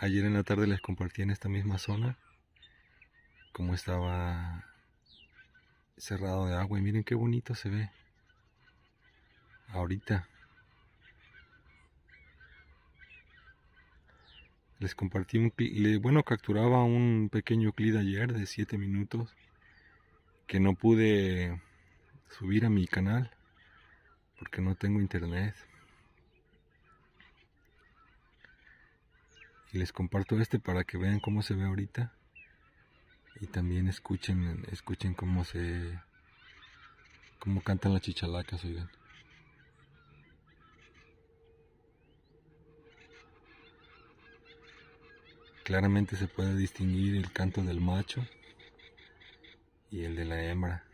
Ayer, en la tarde les compartí en esta misma zona como estaba cerrado de agua y miren qué bonito se ve ahorita les compartí un le, bueno capturaba un pequeño clip ayer de 7 minutos que no pude subir a mi canal porque no tengo internet y les comparto este para que vean cómo se ve ahorita y también escuchen escuchen cómo se cómo cantan las chichalacas oigan claramente se puede distinguir el canto del macho y el de la hembra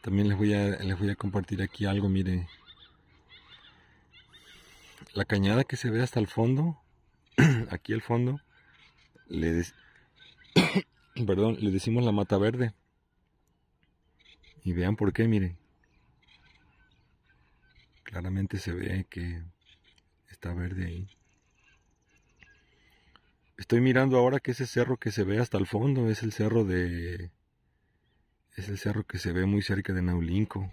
También les voy a, les voy a compartir aquí algo, miren. La cañada que se ve hasta el fondo, aquí el fondo, le, Perdón, le decimos la mata verde. Y vean por qué, miren. Claramente se ve que está verde ahí. Estoy mirando ahora que ese cerro que se ve hasta el fondo es el cerro de es el cerro que se ve muy cerca de Naulinco.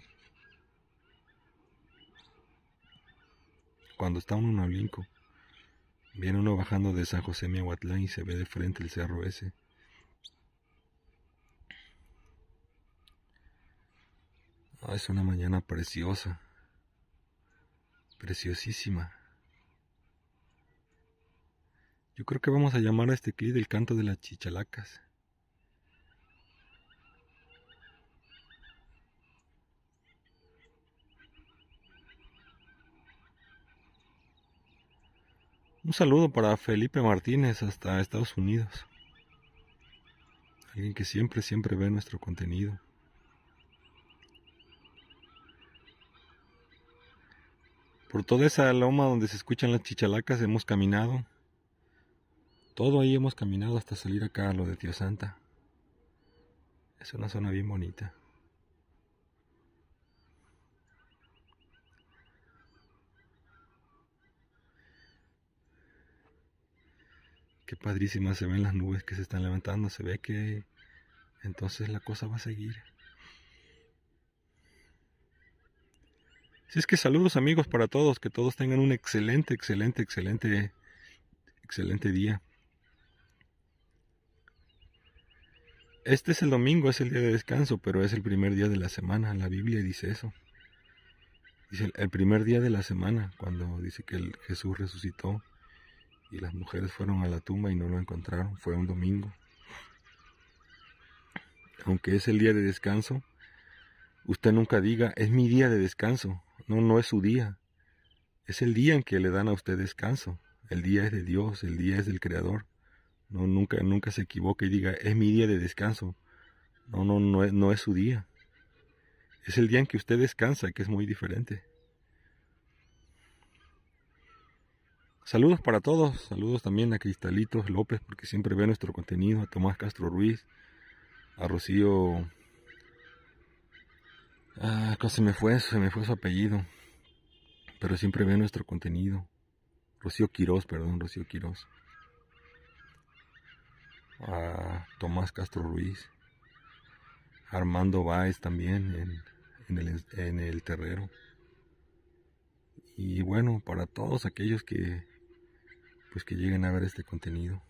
Cuando está uno en Naulinco, viene uno bajando de San José Miahuatlán y se ve de frente el cerro ese. Ah, es una mañana preciosa, preciosísima. Yo creo que vamos a llamar a este clip del canto de las chichalacas. Un saludo para Felipe Martínez hasta Estados Unidos. Alguien que siempre, siempre ve nuestro contenido. Por toda esa loma donde se escuchan las chichalacas hemos caminado. Todo ahí hemos caminado hasta salir acá a lo de Tío Santa. Es una zona bien bonita. qué padrísima se ven las nubes que se están levantando, se ve que entonces la cosa va a seguir. Así es que saludos amigos para todos, que todos tengan un excelente, excelente, excelente, excelente día. Este es el domingo, es el día de descanso, pero es el primer día de la semana, la Biblia dice eso. Dice el primer día de la semana, cuando dice que Jesús resucitó y las mujeres fueron a la tumba y no lo encontraron. Fue un domingo. Aunque es el día de descanso, usted nunca diga, es mi día de descanso. No, no es su día. Es el día en que le dan a usted descanso. El día es de Dios, el día es del Creador. No, nunca, nunca se equivoque y diga, es mi día de descanso. No, no, no es, no es su día. Es el día en que usted descansa, que es muy diferente. Saludos para todos, saludos también a Cristalitos López, porque siempre ve nuestro contenido, a Tomás Castro Ruiz, a Rocío... Ah, se me fue, se me fue su apellido, pero siempre ve nuestro contenido. Rocío Quiroz, perdón, Rocío Quiroz. A Tomás Castro Ruiz. Armando Báez también en, el, en el terrero. Y bueno, para todos aquellos que pues que lleguen a ver este contenido.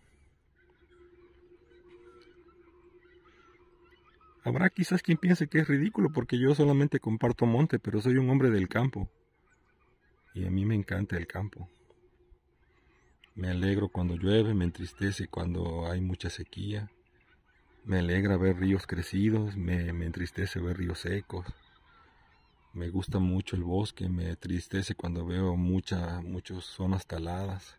Habrá quizás quien piense que es ridículo porque yo solamente comparto monte, pero soy un hombre del campo. Y a mí me encanta el campo. Me alegro cuando llueve, me entristece cuando hay mucha sequía. Me alegra ver ríos crecidos, me, me entristece ver ríos secos. Me gusta mucho el bosque, me entristece cuando veo muchas muchas zonas taladas.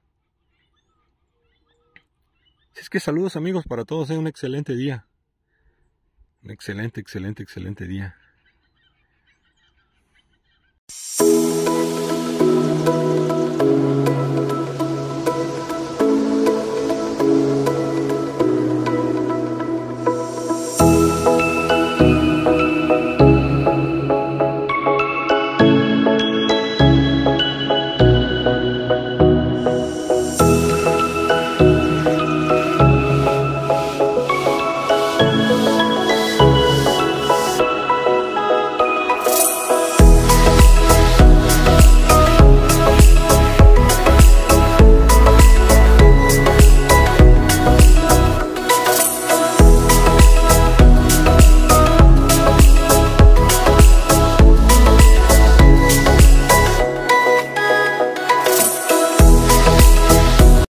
Así es que saludos amigos para todos, eh, un excelente día. Un excelente, excelente, excelente día.